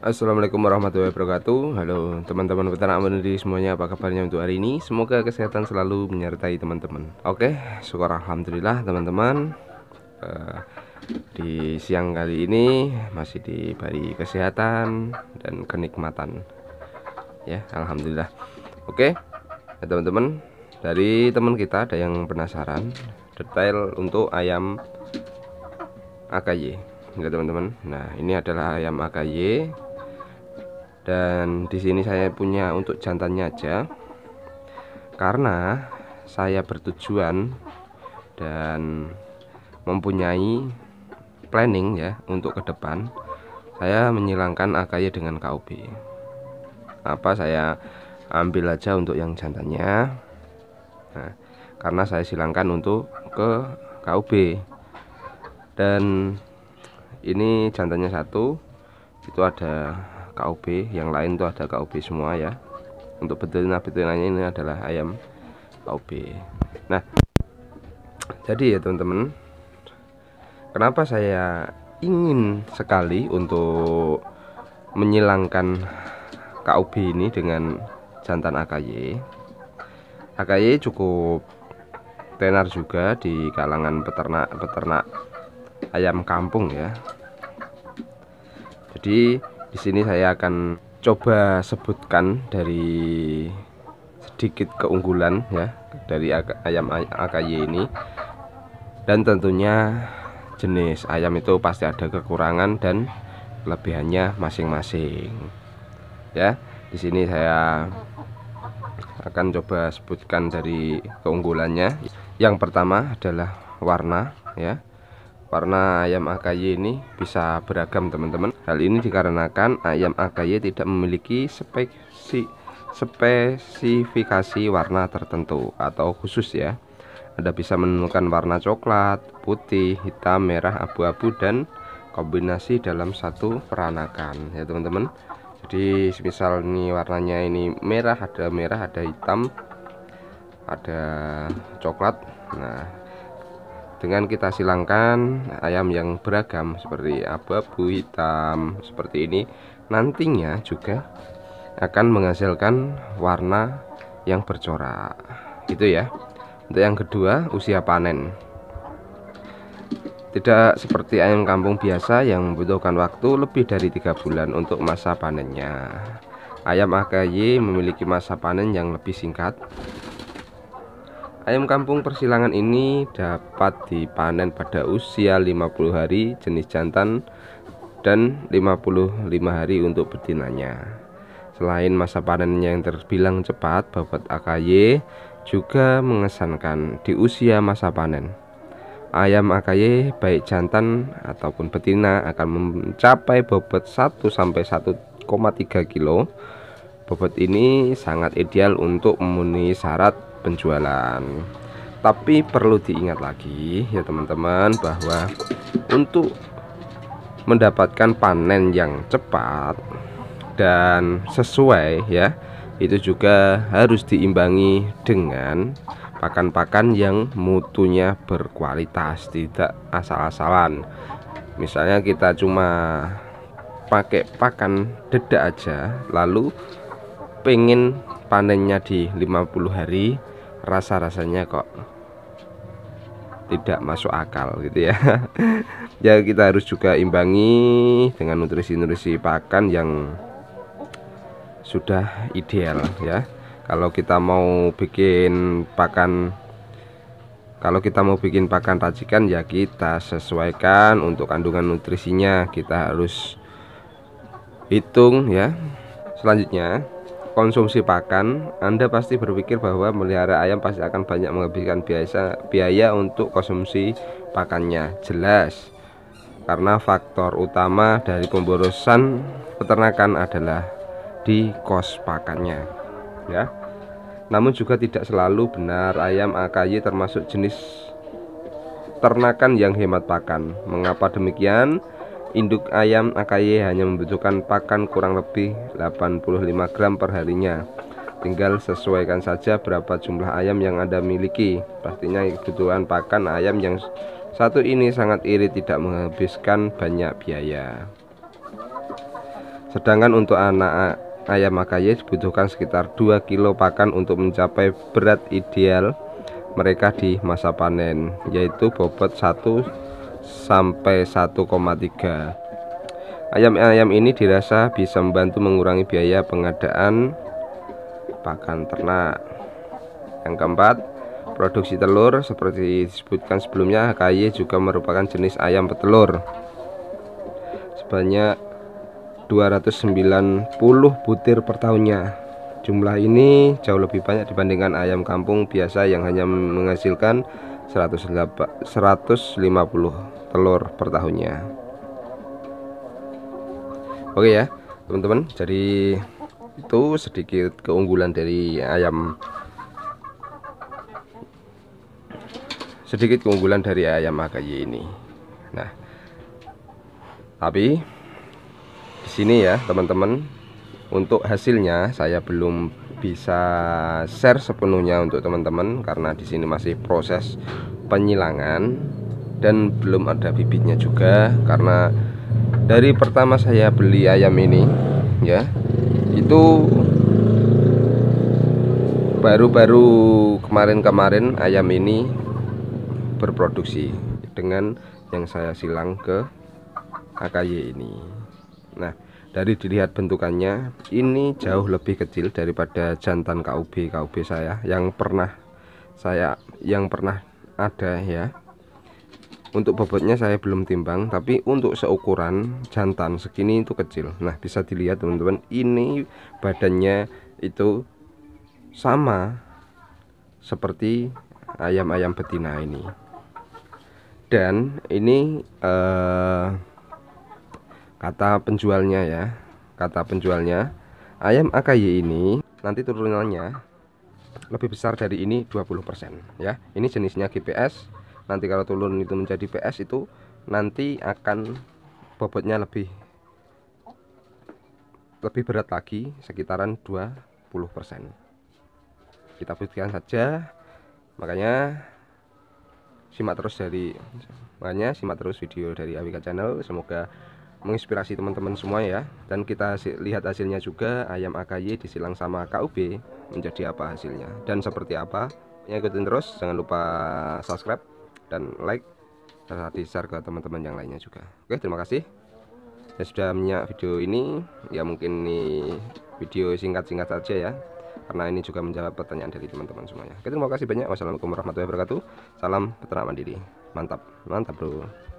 Assalamualaikum warahmatullahi wabarakatuh Halo teman-teman peternak menudi semuanya apa kabarnya untuk hari ini Semoga kesehatan selalu menyertai teman-teman Oke syukur Alhamdulillah teman-teman uh, Di siang kali ini masih di diberi kesehatan dan kenikmatan Ya Alhamdulillah Oke ya, teman-teman Dari teman kita ada yang penasaran Detail untuk ayam AKY Enggak teman-teman Nah ini adalah ayam AKY dan di sini saya punya untuk jantannya aja karena saya bertujuan dan mempunyai planning ya untuk ke depan saya menyilangkan AKY dengan KUB apa saya ambil aja untuk yang jantannya nah, karena saya silangkan untuk ke KUB dan ini jantannya satu itu ada KUB yang lain tuh ada KUB semua ya untuk betina betinanya ini adalah ayam KUB nah jadi ya teman-teman kenapa saya ingin sekali untuk menyilangkan KUB ini dengan jantan AKY AKY cukup tenar juga di kalangan peternak-peternak ayam kampung ya jadi di sini saya akan coba sebutkan dari sedikit keunggulan ya dari ayam AKY ini. Dan tentunya jenis ayam itu pasti ada kekurangan dan kelebihannya masing-masing. Ya, di sini saya akan coba sebutkan dari keunggulannya. Yang pertama adalah warna ya. Warna ayam AKY ini bisa beragam teman-teman. Hal ini dikarenakan ayam AKY tidak memiliki spesi spesifikasi warna tertentu atau khusus ya. Anda bisa menemukan warna coklat, putih, hitam, merah, abu-abu dan kombinasi dalam satu peranakan ya teman-teman. Jadi semisal ini warnanya ini merah, ada merah, ada hitam, ada coklat. Nah, dengan kita silangkan ayam yang beragam seperti abu-abu hitam seperti ini nantinya juga akan menghasilkan warna yang bercorak gitu ya untuk yang kedua usia panen tidak seperti ayam kampung biasa yang membutuhkan waktu lebih dari tiga bulan untuk masa panennya ayam AKY memiliki masa panen yang lebih singkat Ayam kampung persilangan ini dapat dipanen pada usia 50 hari jenis jantan dan 55 hari untuk betinanya. Selain masa panennya yang terbilang cepat, babat AKY juga mengesankan di usia masa panen. Ayam AKY baik jantan ataupun betina akan mencapai bobot 1 sampai 1,3 kilo. Bobot ini sangat ideal untuk memenuhi syarat penjualan tapi perlu diingat lagi ya teman-teman bahwa untuk mendapatkan panen yang cepat dan sesuai ya itu juga harus diimbangi dengan pakan-pakan yang mutunya berkualitas tidak asal-asalan misalnya kita cuma pakai pakan dedak aja lalu pengen panennya di 50 hari rasa-rasanya kok tidak masuk akal gitu ya ya kita harus juga imbangi dengan nutrisi-nutrisi pakan yang sudah ideal ya kalau kita mau bikin pakan kalau kita mau bikin pakan racikan ya kita sesuaikan untuk kandungan nutrisinya kita harus hitung ya selanjutnya konsumsi pakan, Anda pasti berpikir bahwa melihara ayam pasti akan banyak menghabiskan biasa biaya untuk konsumsi pakannya. Jelas. Karena faktor utama dari pemborosan peternakan adalah di kos pakannya. Ya. Namun juga tidak selalu benar ayam AKY termasuk jenis ternakan yang hemat pakan. Mengapa demikian? Induk ayam AKY hanya membutuhkan pakan kurang lebih 85 gram per harinya. Tinggal sesuaikan saja berapa jumlah ayam yang Anda miliki Pastinya kebutuhan pakan ayam yang satu ini sangat irit tidak menghabiskan banyak biaya Sedangkan untuk anak ayam AKY dibutuhkan sekitar 2 kilo pakan untuk mencapai berat ideal mereka di masa panen yaitu bobot 1 sampai 1,3 ayam-ayam ini dirasa bisa membantu mengurangi biaya pengadaan pakan ternak yang keempat produksi telur seperti disebutkan sebelumnya HKY juga merupakan jenis ayam petelur sebanyak 290 butir per tahunnya jumlah ini jauh lebih banyak dibandingkan ayam kampung biasa yang hanya menghasilkan 150 telur per tahunnya oke ya teman-teman jadi itu sedikit keunggulan dari ayam sedikit keunggulan dari ayam akayi ini nah tapi di sini ya teman-teman untuk hasilnya saya belum bisa share sepenuhnya untuk teman-teman karena di sini masih proses penyilangan dan belum ada bibitnya juga karena dari pertama saya beli ayam ini ya itu baru-baru kemarin-kemarin ayam ini berproduksi dengan yang saya silang ke AKY ini nah dari dilihat bentukannya ini jauh lebih kecil daripada jantan KUB KUB saya yang pernah saya yang pernah ada ya untuk bobotnya saya belum timbang tapi untuk seukuran jantan segini itu kecil nah bisa dilihat teman-teman ini badannya itu sama seperti ayam-ayam betina ini dan ini eh, kata penjualnya ya kata penjualnya ayam AKY ini nanti turunannya lebih besar dari ini 20% ya ini jenisnya GPS nanti kalau turun itu menjadi PS itu nanti akan bobotnya lebih lebih berat lagi sekitaran 20% kita buktikan saja makanya simak terus dari makanya simak terus video dari Awika Channel semoga menginspirasi teman-teman semua ya dan kita lihat hasilnya juga ayam AKY disilang sama KUB menjadi apa hasilnya dan seperti apa ya ikutin terus jangan lupa subscribe dan like serta di share ke teman-teman yang lainnya juga oke terima kasih ya sudah menyak video ini ya mungkin ini video singkat-singkat saja ya karena ini juga menjawab pertanyaan dari teman-teman semuanya oke terima kasih banyak wassalamualaikum warahmatullahi wabarakatuh salam peternak mandiri mantap mantap bro